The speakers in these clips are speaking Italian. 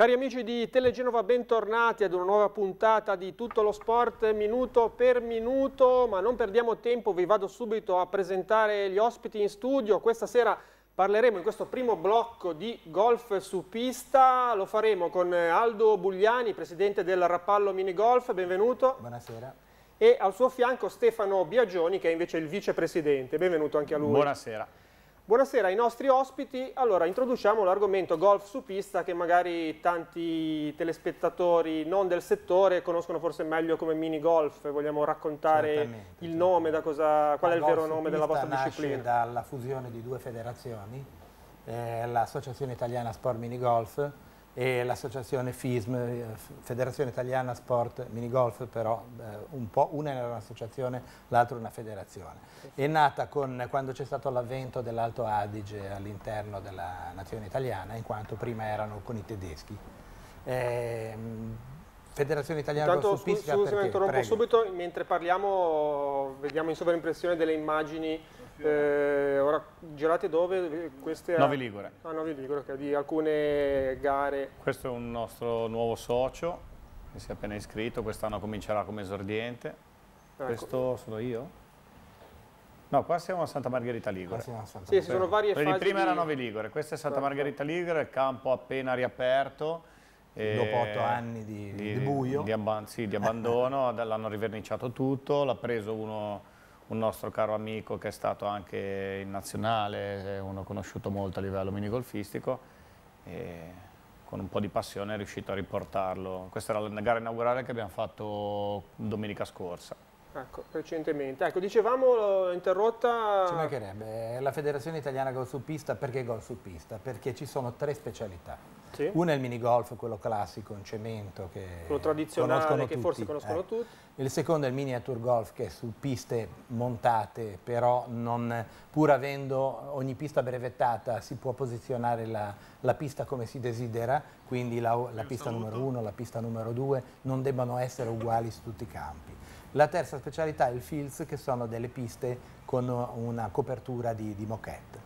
Cari amici di Telegenova, bentornati ad una nuova puntata di Tutto lo Sport, minuto per minuto, ma non perdiamo tempo, vi vado subito a presentare gli ospiti in studio. Questa sera parleremo in questo primo blocco di golf su pista, lo faremo con Aldo Bugliani, presidente del Rappallo Mini Golf, benvenuto. Buonasera e al suo fianco Stefano Biagioni che è invece il vicepresidente. Benvenuto anche a lui. Buonasera. Buonasera ai nostri ospiti, allora introduciamo l'argomento golf su pista che magari tanti telespettatori non del settore conoscono forse meglio come mini golf, vogliamo raccontare Certamente, il nome, da cosa, qual è il vero nome della vostra disciplina? nasce dalla fusione di due federazioni, eh, l'Associazione Italiana Sport Mini Golf e l'associazione FISM, eh, Federazione Italiana Sport Minigolf, però eh, un po', una era un'associazione, l'altra una federazione. È nata con, quando c'è stato l'avvento dell'Alto Adige all'interno della nazione italiana, in quanto prima erano con i tedeschi. Eh, Federazione Italiana Intanto, Golf Pisca scusa, interrompo Intanto, subito, mentre parliamo, vediamo in sovraimpressione delle immagini eh, ora girate dove? Queste a... Novi Ligure. Ah, Novi Ligure, okay, di alcune gare. Questo è un nostro nuovo socio che si è appena iscritto, quest'anno comincerà come esordiente. Ecco. Questo sono io? No, qua siamo a Santa Margherita Ligure. Ah, sì, Santa sì, ci sono varie Quindi fasi. Prima di... era Novi Ligure, questa è Santa certo. Margherita Ligure, il campo appena riaperto. Dopo otto anni di, di, di buio. Abba sì, di abbandono, l'hanno riverniciato tutto, l'ha preso uno un nostro caro amico che è stato anche in nazionale, uno conosciuto molto a livello minigolfistico e con un po' di passione è riuscito a riportarlo. Questa era la gara inaugurale che abbiamo fatto domenica scorsa. Ecco, recentemente. Ecco, dicevamo interrotta... Ci mancherebbe, la Federazione Italiana Golf su Pista, perché gol su pista? Perché ci sono tre specialità sì. Uno è il minigolf, quello classico, in cemento, che quello tradizionale, che tutti. forse conoscono eh. tutti. Il secondo è il miniature golf, che è su piste montate, però non, pur avendo ogni pista brevettata si può posizionare la, la pista come si desidera, quindi la, la pista saluto. numero uno, la pista numero due, non debbano essere uguali su tutti i campi. La terza specialità è il fields, che sono delle piste con una copertura di, di moquette,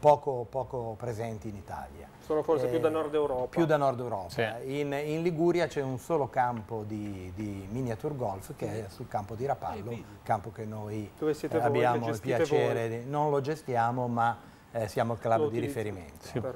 poco, poco presenti in Italia. Sono forse eh, più da eh, Nord Europa. Più da Nord Europa. Sì. In, in, Liguria c'è un solo campo di, di miniature golf che è sul campo di Rapallo, eh, campo che noi eh, abbiamo il piacere, di, non lo gestiamo ma eh, siamo il club lo di utilizzo. riferimento. Sì. Ecco,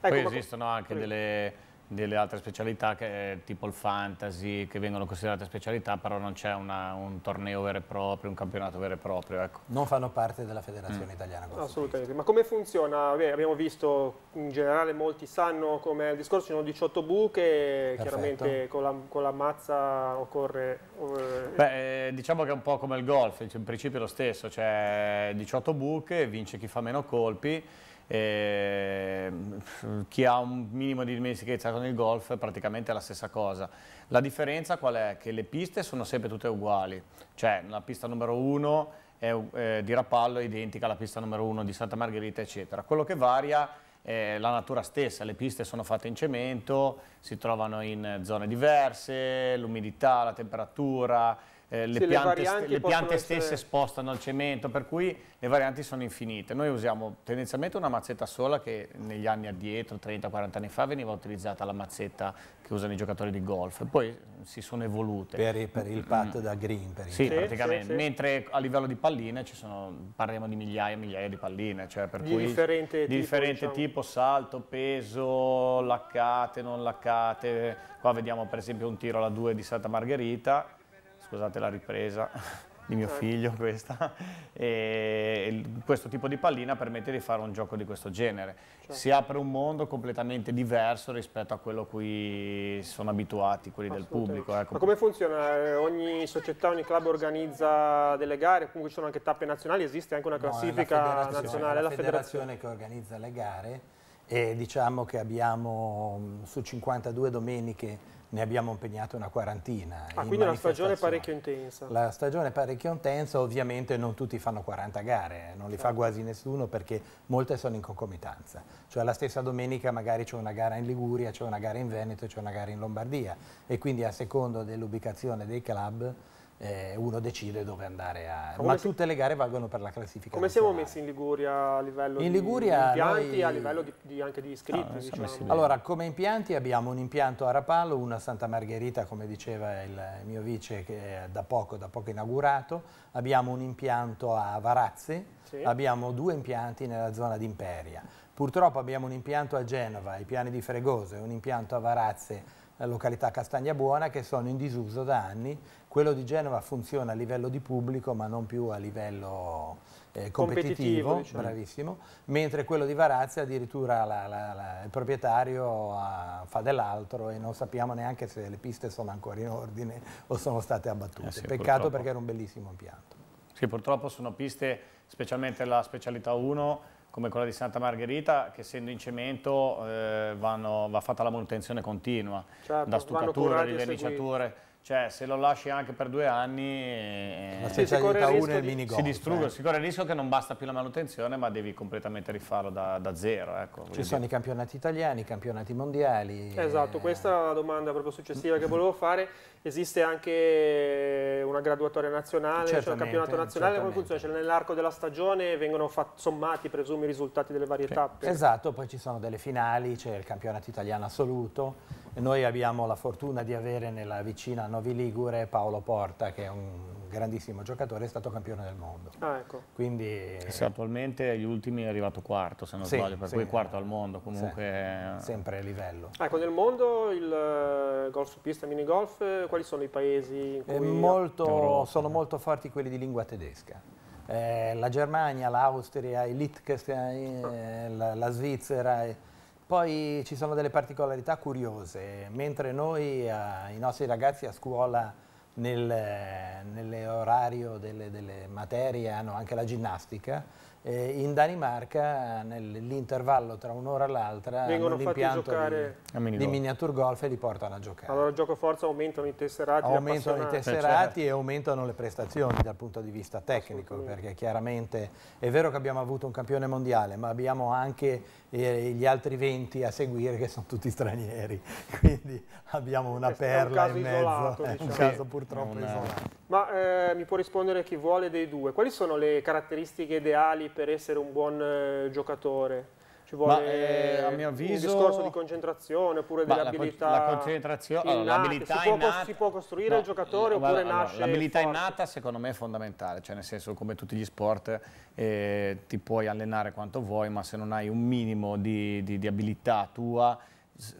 Poi esistono anche delle delle altre specialità che, tipo il fantasy che vengono considerate specialità però non c'è un torneo vero e proprio, un campionato vero e proprio. Ecco. Non fanno parte della federazione mm. italiana. No, assolutamente, ma come funziona? Beh, abbiamo visto in generale molti sanno come il discorso, ci sono 18 buche, Perfetto. chiaramente con la, con la, mazza occorre... Eh, Beh, eh, diciamo che è un po' come il golf, in principio è lo stesso, cioè 18 buche, vince chi fa meno colpi eh, chi ha un minimo di dimestichezza con il golf è praticamente la stessa cosa. La differenza qual è? Che le piste sono sempre tutte uguali, cioè la pista numero 1 eh, di Rapallo è identica alla pista numero 1 di Santa Margherita, eccetera. Quello che varia è la natura stessa, le piste sono fatte in cemento, si trovano in zone diverse, l'umidità, la temperatura, eh, le, sì, piante, le, le piante essere... stesse spostano il cemento, per cui le varianti sono infinite. Noi usiamo tendenzialmente una mazzetta sola che negli anni addietro, 30-40 anni fa, veniva utilizzata la mazzetta che usano i giocatori di golf, poi si sono evolute. Per, per il patto mm. da green, per sì, esempio. praticamente, mentre a livello di palline ci sono, parliamo di migliaia e migliaia di palline, cioè per di cui differente, di tipo, differente diciamo. tipo, salto, peso, laccate, non laccate, qua vediamo per esempio un tiro alla 2 di Santa Margherita, scusate la ripresa di mio certo. figlio questa, e questo tipo di pallina permette di fare un gioco di questo genere. Cioè. Si apre un mondo completamente diverso rispetto a quello a cui sono abituati quelli del pubblico. Ecco. Ma come funziona? Ogni società, ogni club organizza delle gare, comunque ci sono anche tappe nazionali, esiste anche una classifica no, è nazionale? È la, la federazione che organizza le gare e diciamo che abbiamo mm, su 52 domeniche ne abbiamo impegnato una quarantina. Ah, quindi una stagione parecchio intensa. La stagione parecchio intensa, ovviamente non tutti fanno 40 gare, non li certo. fa quasi nessuno perché molte sono in concomitanza. Cioè la stessa domenica magari c'è una gara in Liguria, c'è una gara in Veneto, c'è una gara in Lombardia e quindi a secondo dell'ubicazione dei club eh, uno decide dove andare a... Come ma si... tutte le gare valgono per la classifica. Come nazionale. siamo messi in Liguria a livello in Liguria di impianti noi... a livello di, di anche di iscritti? Ah, no, diciamo. Allora, come impianti abbiamo un impianto a Rapallo, uno a Santa Margherita, come diceva il mio vice, che è da poco, da poco inaugurato, abbiamo un impianto a Varazze, sì. abbiamo due impianti nella zona di Imperia. Purtroppo abbiamo un impianto a Genova, i piani di Fregoso, e un impianto a Varazze eh, località Castagna Buona, che sono in disuso da anni. Quello di Genova funziona a livello di pubblico ma non più a livello eh, competitivo, competitivo diciamo. bravissimo, mentre quello di Varazze addirittura la, la, la, il proprietario ha, fa dell'altro e non sappiamo neanche se le piste sono ancora in ordine o sono state abbattute. Eh sì, Peccato purtroppo. perché era un bellissimo impianto. Sì, purtroppo sono piste, specialmente la specialità 1, come quella di Santa Margherita che essendo in cemento eh, vanno, va fatta la manutenzione continua, certo, da stuccature, riveliciature. Cioè, se lo lasci anche per due anni, eh, sì, si, corre di, si distrugge, eh. si corre il rischio che non basta più la manutenzione, ma devi completamente rifarlo da, da zero. Ecco, Ci sono i campionati italiani, i campionati mondiali. Esatto, eh... questa è la domanda proprio successiva che volevo fare. Esiste anche una graduatoria nazionale, certamente, cioè un campionato nazionale, come funziona? Cioè, nell'arco della stagione vengono sommati, presumi, i risultati delle varie sì. tappe? Esatto, poi ci sono delle finali, c'è il campionato italiano assoluto noi abbiamo la fortuna di avere nella vicina Novi Ligure Paolo Porta, che è un grandissimo giocatore, è stato campione del mondo. Ah, ecco. Quindi, sì, attualmente gli ultimi è arrivato quarto, se non sì, sbaglio, per sì, cui quarto al mondo comunque. sempre a livello. Ecco, nel mondo il eh, golf su pista, mini golf, eh, quali sono i paesi molto, sono molto forti quelli di lingua tedesca. Eh, la Germania, l'Austria, il Liechtenstein, ah. eh, la, la Svizzera... Eh, poi ci sono delle particolarità curiose, mentre noi, eh, i nostri ragazzi a scuola nel, eh, nell'orario delle, delle materie hanno anche la ginnastica, eh, in Danimarca nell'intervallo tra un'ora e l'altra vengono fatti giocare di, di miniatur golf e li portano a giocare. Allora gioco forza aumentano i tesserati, aumentano i tesserati eh, certo. e aumentano le prestazioni dal punto di vista tecnico perché chiaramente è vero che abbiamo avuto un campione mondiale ma abbiamo anche eh, gli altri 20 a seguire che sono tutti stranieri quindi abbiamo una Questo perla un in mezzo, isolato, diciamo. è un diciamo. caso purtroppo una... isolato. Ma eh, mi può rispondere chi vuole dei due, quali sono le caratteristiche ideali per essere un buon eh, giocatore? Ci vuole ma, eh, a mio avviso, un discorso di concentrazione oppure delle abilità la concentrazione, allora, l'abilità si, innata, si può costruire no, il giocatore no, oppure no, nasce L'abilità innata secondo me è fondamentale, cioè nel senso come tutti gli sport eh, ti puoi allenare quanto vuoi ma se non hai un minimo di, di, di abilità tua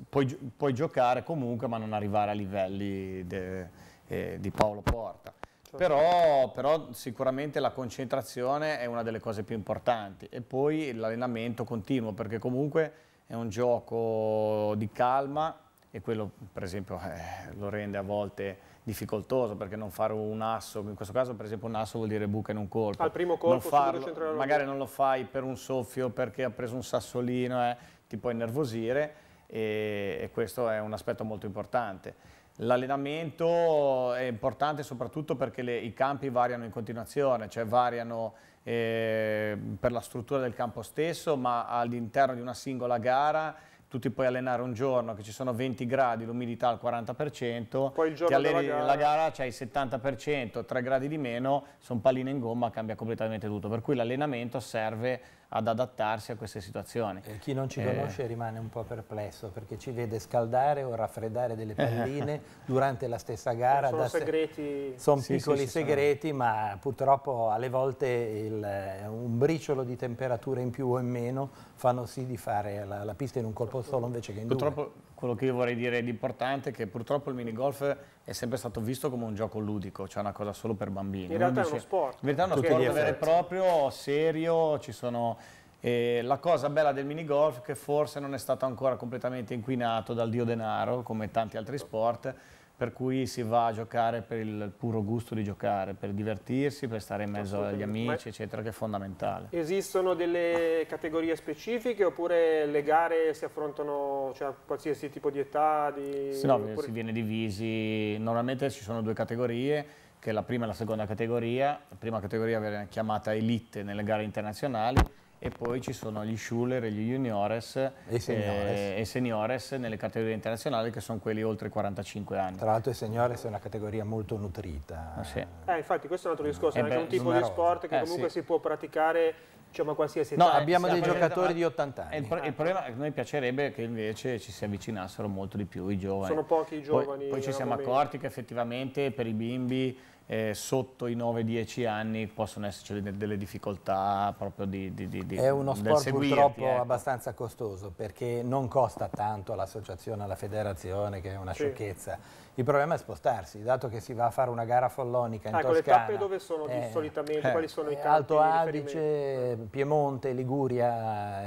puoi, puoi, giocare comunque ma non arrivare a livelli de, eh, di Paolo Porta. Certo. Però, però, sicuramente la concentrazione è una delle cose più importanti e poi l'allenamento continuo perché comunque è un gioco di calma e quello per esempio eh, lo rende a volte difficoltoso perché non fare un asso, in questo caso per esempio un asso vuol dire buca in un colpo. Al primo colpo non farlo, magari non lo fai per un soffio perché ha preso un sassolino, eh, ti puoi innervosire e, e questo è un aspetto molto importante. L'allenamento è importante soprattutto perché le, i campi variano in continuazione, cioè variano eh, per la struttura del campo stesso, ma all'interno di una singola gara tu ti puoi allenare un giorno che ci sono 20 gradi, l'umidità al 40%, poi il giorno ti alleni gara... la gara c'hai il 70%, 3 gradi di meno, sono palline in gomma, cambia completamente tutto. Per cui l'allenamento serve ad adattarsi a queste situazioni. E eh, chi non ci eh. conosce eh. rimane un po' perplesso perché ci vede scaldare o raffreddare delle palline durante la stessa gara. Sono segreti. Sono sì, piccoli sì, segreti, sono. ma purtroppo alle volte il, eh, un briciolo di temperatura in più o in meno fanno sì di fare la, la pista in un colpo solo invece che in purtroppo, due quello che io vorrei dire di importante è che purtroppo il minigolf è sempre stato visto come un gioco ludico, cioè una cosa solo per bambini. In realtà dice, è uno sport. In realtà è uno Tutti sport vero e proprio, serio, ci sono... Eh, la cosa bella del minigolf è che forse non è stato ancora completamente inquinato dal dio denaro, come tanti altri sport, per cui si va a giocare per il puro gusto di giocare, per divertirsi, per stare in mezzo agli amici, eccetera, che è fondamentale. Esistono delle categorie specifiche oppure le gare si affrontano cioè, a qualsiasi tipo di età? Di... Sì, no, oppure... si viene divisi, normalmente ci sono due categorie, che è la prima e la seconda categoria, la prima categoria viene chiamata elite nelle gare internazionali, e poi ci sono gli Schuller, gli Juniores e Seniores, eh, e seniores nelle categorie internazionali che sono quelli oltre 45 anni. Tra l'altro i Seniores è una categoria molto nutrita. Eh, sì. eh, infatti questo è un altro eh, discorso, eh, è anche beh, un tipo numeroso. di sport che eh, comunque sì. si può praticare diciamo, a qualsiasi età. No, abbiamo dei giocatori di 80 anni. Il, pro il, ah. problema è che noi piacerebbe che invece ci si avvicinassero molto di più i giovani. Sono pochi i giovani. Poi, poi ci siamo accorti che effettivamente per i bimbi eh, sotto i 9-10 anni possono esserci delle difficoltà proprio di, di, di È uno sport purtroppo ecco. abbastanza costoso perché non costa tanto all'associazione, alla federazione che è una sì. sciocchezza il problema è spostarsi, dato che si va a fare una gara follonica in ah, Toscana. Ecco, le tappe dove sono eh, solitamente, eh, quali sono i eh, campi Alto Adige, Piemonte, Liguria,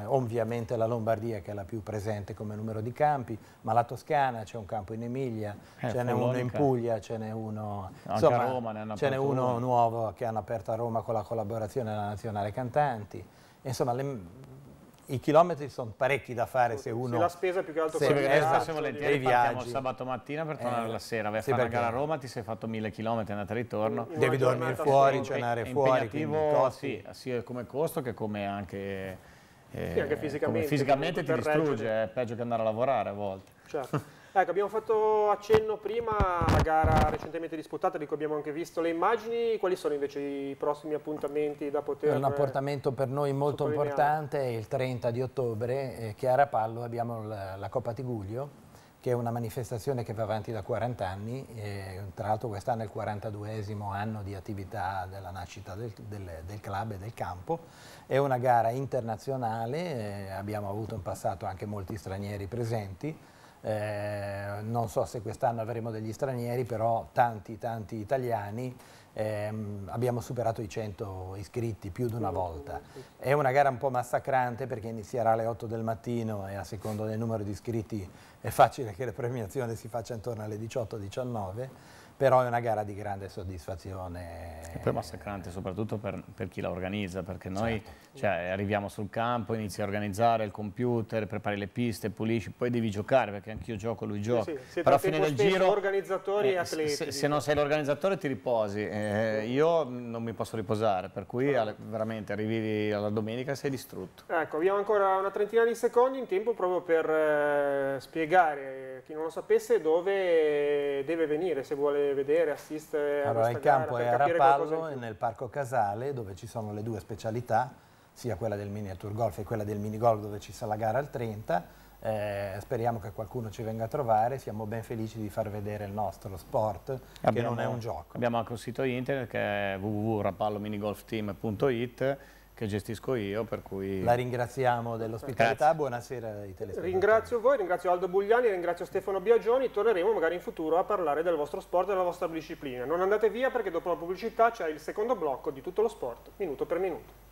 eh, ovviamente la Lombardia che è la più presente come numero di campi, ma la Toscana, c'è un campo in Emilia, eh, ce n'è uno in Puglia, ce n'è uno, insomma, a Roma, ne ce n'è uno nuovo che hanno aperto a Roma con la collaborazione della Nazionale Cantanti. Insomma, le, i chilometri sono parecchi da fare se uno... Se la spesa più che altro... Sì, perché adesso esatto, se volentieri partiamo sabato mattina per eh, tornare eh, la sera. Vai a sì, fare una gara a Roma, ti sei fatto mille chilometri, andata e ritorno. Una Devi dormire fuori, cenare fuori. Impegnativo sì, sia come costo che come anche... Eh, sì, anche eh, fisicamente. fisicamente ti distrugge, è peggio che andare a lavorare a volte. Certo. Ecco, abbiamo fatto accenno prima alla gara recentemente disputata, di cui abbiamo anche visto le immagini. Quali sono invece i prossimi appuntamenti da poter... È un appuntamento per noi molto importante, il 30 di ottobre, eh, che a Rapallo abbiamo la, la Coppa Tiguglio, che è una manifestazione che va avanti da 40 anni, e, tra l'altro quest'anno è il 42esimo anno di attività della nascita del, del, del, club e del campo, è una gara internazionale, eh, abbiamo avuto in passato anche molti stranieri presenti, eh, non so se quest'anno avremo degli stranieri, però tanti, tanti italiani. Ehm, abbiamo superato i 100 iscritti più di una volta. È una gara un po' massacrante perché inizierà alle 8 del mattino e a secondo del numero di iscritti è facile che la premiazione si faccia intorno alle 18-19 però è una gara di grande soddisfazione. E poi massacrante soprattutto per, per chi la organizza, perché noi certo. cioè, arriviamo sul campo, inizi a organizzare il computer, prepari le piste, pulisci, poi devi giocare perché anch'io gioco, lui gioca. Sì, sì. Però a fine del giro... organizzatori eh, e atleti. Se, se, non sei l'organizzatore ti riposi, eh, io non mi posso riposare, per cui ah. veramente arrivi alla domenica e sei distrutto. Ecco, abbiamo ancora una trentina di secondi in tempo proprio per eh, spiegare a eh, chi non lo sapesse dove deve venire se vuole vedere, assistere allora, il campo è a Rapallo e nel Parco Casale dove ci sono le due specialità, sia quella del miniature golf e quella del minigolf dove ci sarà la gara al 30. Eh, speriamo che qualcuno ci venga a trovare, siamo ben felici di far vedere il nostro sport abbiamo, che non è un gioco. Abbiamo anche un sito internet che è www.rappallominigolfteam.it che gestisco io, per cui... La ringraziamo dell'ospitalità, buonasera ai telespettatori. Ringrazio voi, ringrazio Aldo Bugliani, ringrazio Stefano Biagioni, torneremo magari in futuro a parlare del vostro sport e della vostra disciplina. Non andate via perché dopo la pubblicità c'è il secondo blocco di tutto lo sport, minuto per minuto.